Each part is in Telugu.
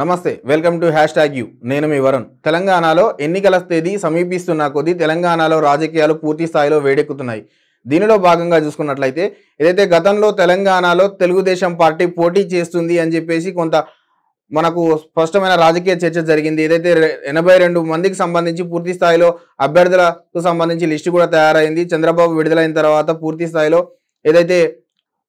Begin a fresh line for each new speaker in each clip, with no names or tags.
నమస్తే welcome to hashtag U నేను మీ వరుణ్ తెలంగాణలో ఎన్నికల తేదీ సమీపిస్తున్న కొద్దీ తెలంగాణలో రాజకీయాలు పూర్తి స్థాయిలో వేడెక్కుతున్నాయి దీనిలో భాగంగా చూసుకున్నట్లయితే ఏదైతే గతంలో తెలంగాణలో తెలుగుదేశం పార్టీ పోటీ చేస్తుంది అని చెప్పేసి కొంత మనకు స్పష్టమైన రాజకీయ చర్చ జరిగింది ఏదైతే ఎనభై రెండు మందికి సంబంధించి పూర్తి స్థాయిలో అభ్యర్థులకు సంబంధించి లిస్టు కూడా తయారైంది చంద్రబాబు విడుదలైన తర్వాత పూర్తి స్థాయిలో ఏదైతే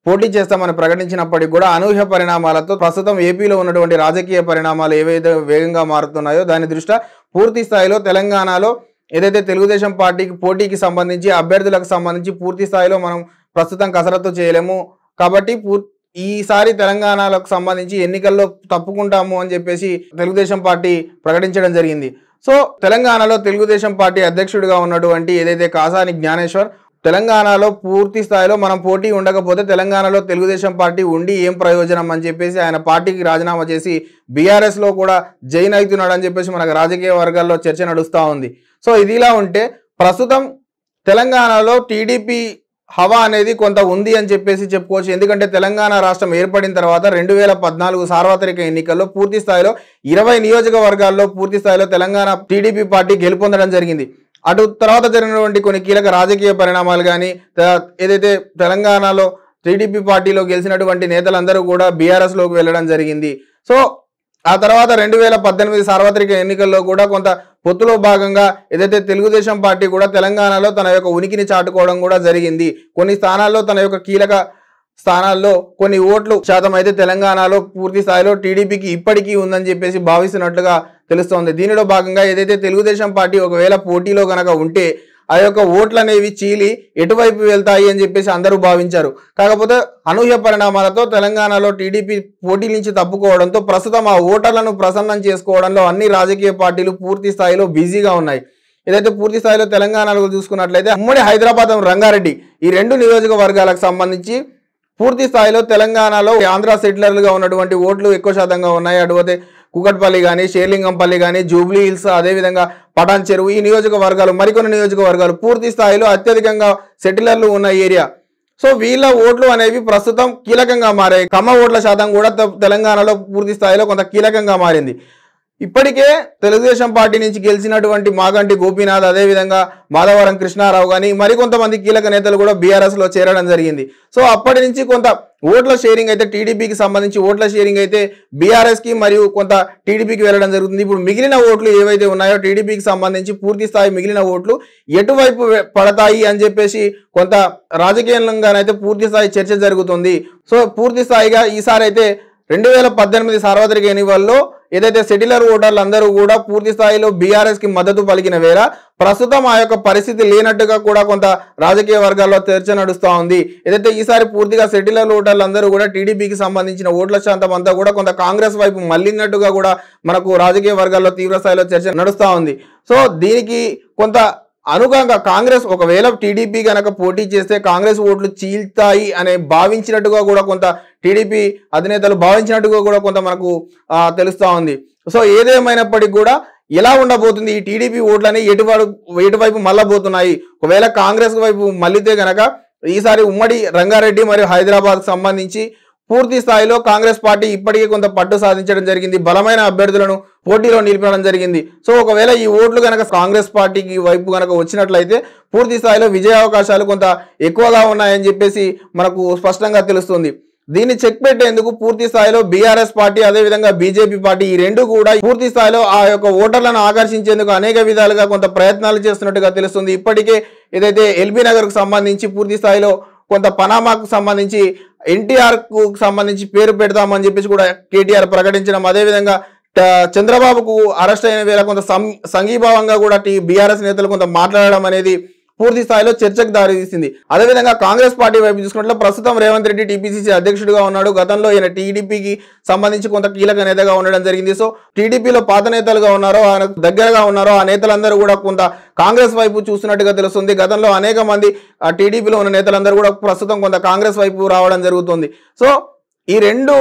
పోటీ చేస్తామని ప్రకటించినప్పటికీ కూడా అనూహ్య పరిణామాలతో ప్రస్తుతం ఏపీలో ఉన్నటువంటి రాజకీయ పరిణామాలు ఏవైతే వేగంగా మారుతున్నాయో దాని దృష్ట్యా పూర్తి స్థాయిలో తెలంగాణలో ఏదైతే తెలుగుదేశం పార్టీకి పోటీకి సంబంధించి అభ్యర్థులకు సంబంధించి పూర్తి స్థాయిలో మనం ప్రస్తుతం కసరత్తు చేయలేము కాబట్టి ఈసారి తెలంగాణలకు సంబంధించి ఎన్నికల్లో తప్పుకుంటాము అని చెప్పేసి తెలుగుదేశం పార్టీ ప్రకటించడం జరిగింది సో తెలంగాణలో తెలుగుదేశం పార్టీ అధ్యక్షుడిగా ఉన్నటువంటి ఏదైతే కాసాని జ్ఞానేశ్వర్ తెలంగాణలో పూర్తి స్థాయిలో మనం పోటీ ఉండకపోతే తెలంగాణలో తెలుగుదేశం పార్టీ ఉండి ఏం ప్రయోజనం అని చెప్పేసి ఆయన పార్టీకి రాజీనామా చేసి బీఆర్ఎస్లో కూడా జైన్ అవుతున్నాడు అని చెప్పేసి మనకు రాజకీయ వర్గాల్లో చర్చ నడుస్తూ ఉంది సో ఇది ఇలా ఉంటే ప్రస్తుతం తెలంగాణలో టీడీపీ హవా అనేది కొంత ఉంది అని చెప్పేసి చెప్పుకోవచ్చు ఎందుకంటే తెలంగాణ రాష్ట్రం ఏర్పడిన తర్వాత రెండు వేల పద్నాలుగు సార్వత్రిక ఎన్నికల్లో పూర్తి స్థాయిలో ఇరవై నియోజకవర్గాల్లో పూర్తి స్థాయిలో తెలంగాణ టీడీపీ పార్టీ గెలుపొందడం జరిగింది అటు తర్వాత జరిగినటువంటి కొన్ని కీలక రాజకీయ పరిణామాలు కానీ ఏదైతే తెలంగాణలో టీడీపీ పార్టీలో గెలిచినటువంటి నేతలందరూ కూడా బీఆర్ఎస్లోకి వెళ్ళడం జరిగింది సో ఆ తర్వాత రెండు వేల పద్దెనిమిది సార్వత్రిక ఎన్నికల్లో కూడా కొంత పొత్తులో భాగంగా ఏదైతే తెలుగుదేశం పార్టీ కూడా తెలంగాణలో తన యొక్క ఉనికిని చాటుకోవడం కూడా జరిగింది కొన్ని స్థానాల్లో తన యొక్క కీలక స్థానాల్లో కొన్ని ఓట్లు శాతం అయితే తెలంగాణలో పూర్తి స్థాయిలో టీడీపీకి ఇప్పటికీ ఉందని చెప్పేసి భావిస్తున్నట్లుగా తెలుస్తోంది దీనిలో భాగంగా ఏదైతే తెలుగుదేశం పార్టీ ఒకవేళ పోటీలో కనుక ఉంటే ఆ యొక్క ఓట్లు అనేవి చీలి ఎటువైపు వెళ్తాయి అని చెప్పేసి అందరూ భావించారు కాకపోతే అనూహ్య పరిణామాలతో తెలంగాణలో టీడీపీ పోటీ నుంచి తప్పుకోవడంతో ప్రస్తుతం ఆ ఓటర్లను ప్రసన్నం చేసుకోవడంలో అన్ని రాజకీయ పార్టీలు పూర్తి స్థాయిలో బిజీగా ఉన్నాయి ఏదైతే పూర్తి స్థాయిలో తెలంగాణలో చూసుకున్నట్లయితే ఉమ్మడి హైదరాబాద్ రంగారెడ్డి ఈ రెండు నియోజకవర్గాలకు సంబంధించి పూర్తి స్థాయిలో తెలంగాణలో ఆంధ్ర సెటిలర్లుగా ఉన్నటువంటి ఓట్లు ఎక్కువ శాతంగా ఉన్నాయి అటువైతే కుకట్పల్లి కానీ షేర్లింగంపల్లి కానీ జూబ్లీ హిల్స్ అదేవిధంగా పటాన్ చెరువు ఈ నియోజకవర్గాలు మరికొన్ని నియోజకవర్గాలు పూర్తి స్థాయిలో అత్యధికంగా సెటిలర్లు ఉన్న ఏరియా సో వీళ్ళ ఓట్లు అనేవి ప్రస్తుతం కీలకంగా మారాయి కమ్మ ఓట్ల శాతం కూడా తెలంగాణలో పూర్తి స్థాయిలో కొంత కీలకంగా మారింది ఇప్పటికే తెలుగుదేశం పార్టీ నుంచి గెలిచినటువంటి మాగంటి గోపీనాథ్ అదేవిధంగా మాధవరం కృష్ణారావు కానీ మరికొంతమంది కీలక నేతలు కూడా బీఆర్ఎస్లో చేరడం జరిగింది సో అప్పటి నుంచి కొంత ఓట్ల షేరింగ్ అయితే టీడీపీకి సంబంధించి ఓట్ల షేరింగ్ అయితే బీఆర్ఎస్కి మరియు కొంత టీడీపీకి వెళ్ళడం జరుగుతుంది ఇప్పుడు మిగిలిన ఓట్లు ఏవైతే ఉన్నాయో టీడీపీకి సంబంధించి పూర్తి స్థాయి మిగిలిన ఓట్లు ఎటువైపు పడతాయి అని చెప్పేసి కొంత రాజకీయంగానైతే పూర్తి స్థాయి చర్చ జరుగుతుంది సో పూర్తి స్థాయిగా ఈసారి అయితే రెండు వేల పద్దెనిమిది సార్వత్రిక ఎన్నికల్లో ఏదైతే సెటిలర్ ఓటర్లు అందరూ కూడా పూర్తి స్థాయిలో బీఆర్ఎస్ కి మద్దతు పలికిన వేళ ప్రస్తుతం ఆ యొక్క పరిస్థితి లేనట్టుగా కూడా కొంత రాజకీయ వర్గాల్లో చర్చ నడుస్తూ ఉంది ఏదైతే ఈసారి పూర్తిగా సెటిలర్ ఓటర్లు అందరూ కూడా టీడీపీకి సంబంధించిన ఓట్ల శాంతం అంతా కూడా కొంత కాంగ్రెస్ వైపు మళ్ళినట్టుగా కూడా మనకు రాజకీయ వర్గాల్లో తీవ్ర స్థాయిలో చర్చ నడుస్తూ ఉంది సో దీనికి కొంత అనుగా కాంగ్రెస్ ఒకవేళ టీడీపీ కనుక పోటీ చేస్తే కాంగ్రెస్ ఓట్లు చీల్తాయి అనే భావించినట్టుగా కూడా కొంత టీడీపీ అధినేతలు భావించినట్టుగా కూడా కొంత మనకు తెలుస్తూ ఉంది సో ఏదేమైనప్పటికీ కూడా ఎలా ఉండబోతుంది ఈ టీడీపీ ఓట్లని ఎటువాడు ఎటువైపు మళ్ళబోతున్నాయి ఒకవేళ కాంగ్రెస్ వైపు మళ్ళితే గనక ఈసారి ఉమ్మడి రంగారెడ్డి మరియు హైదరాబాద్కు సంబంధించి పూర్తి స్థాయిలో కాంగ్రెస్ పార్టీ ఇప్పటికే కొంత పట్టు సాధించడం జరిగింది బలమైన అభ్యర్థులను పోటీలో నిలిపడం జరిగింది సో ఒకవేళ ఈ ఓట్లు కనుక కాంగ్రెస్ పార్టీకి వైపు కనుక వచ్చినట్లయితే పూర్తి స్థాయిలో విజయ అవకాశాలు కొంత ఎక్కువగా ఉన్నాయని చెప్పేసి మనకు స్పష్టంగా తెలుస్తుంది దీన్ని చెక్ పెట్టేందుకు పూర్తి స్థాయిలో బీఆర్ఎస్ పార్టీ అదేవిధంగా బీజేపీ పార్టీ ఈ రెండు కూడా పూర్తి స్థాయిలో ఆ యొక్క ఓటర్లను ఆకర్షించేందుకు అనేక విధాలుగా కొంత ప్రయత్నాలు చేస్తున్నట్టుగా తెలుస్తుంది ఇప్పటికే ఏదైతే ఎల్బీ నగర్కు సంబంధించి పూర్తి స్థాయిలో కొంత పనామాకు సంబంధించి ఎన్టీఆర్ కు సంబంధించి పేరు పెడతామని చెప్పేసి కూడా కేటీఆర్ ప్రకటించడం అదేవిధంగా చంద్రబాబుకు అరెస్ట్ అయిన వేళ కొంత సంఘీభావంగా కూడా టీ బీఆర్ఎస్ నేతలు కొంత మాట్లాడడం అనేది పూర్తి స్థాయిలో చర్చకు దారితీసింది అదేవిధంగా కాంగ్రెస్ పార్టీ వైపు చూసుకున్నట్లు ప్రస్తుతం రేవంత్ రెడ్డి టీపీసీసీ అధ్యక్షుడిగా ఉన్నాడు గతంలో ఈయన టీడీపీకి సంబంధించి కొంత కీలక నేతగా ఉండడం జరిగింది సో టీడీపీలో పాత నేతలుగా ఉన్నారో ఆయన దగ్గరగా ఉన్నారో ఆ నేతలందరూ కూడా కొంత కాంగ్రెస్ వైపు చూస్తున్నట్టుగా తెలుస్తుంది గతంలో అనేక మంది టీడీపీలో ఉన్న నేతలందరూ కూడా ప్రస్తుతం కొంత కాంగ్రెస్ వైపు రావడం జరుగుతుంది సో ఈ రెండు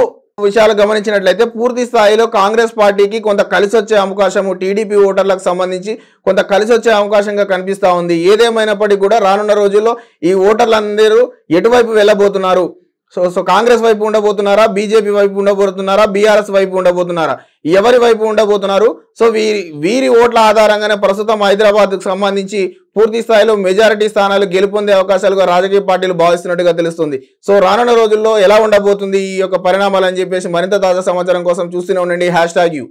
విషయాలు గమనించినట్లయితే పూర్తి స్థాయిలో కాంగ్రెస్ పార్టీకి కొంత కలిసి వచ్చే అవకాశము టీడీపీ ఓటర్లకు సంబంధించి కొంత కలిసి వచ్చే అవకాశంగా కనిపిస్తూ ఉంది ఏదేమైనప్పటికీ కూడా రానున్న రోజుల్లో ఈ ఓటర్లందరూ ఎటువైపు వెళ్ళబోతున్నారు సో సో కాంగ్రెస్ వైపు ఉండబోతున్నారా బీజేపీ వైపు ఉండబోతున్నారా బీఆర్ఎస్ వైపు ఉండబోతున్నారా ఎవరి వైపు ఉండబోతున్నారు సో వీరి వీరి ఓట్ల ఆధారంగానే ప్రస్తుతం హైదరాబాద్కు సంబంధించి పూర్తి స్థాయిలో మెజారిటీ స్థానాలు గెలుపొందే అవకాశాలుగా రాజకీయ పార్టీలు భావిస్తున్నట్టుగా తెలుస్తుంది సో రానున్న రోజుల్లో ఎలా ఉండబోతుంది ఈ యొక్క పరిణామాలు అని చెప్పేసి మరింత తాజా సమాచారం కోసం చూస్తూనే ఉండండి హ్యాష్ ట్యాగ్ యూ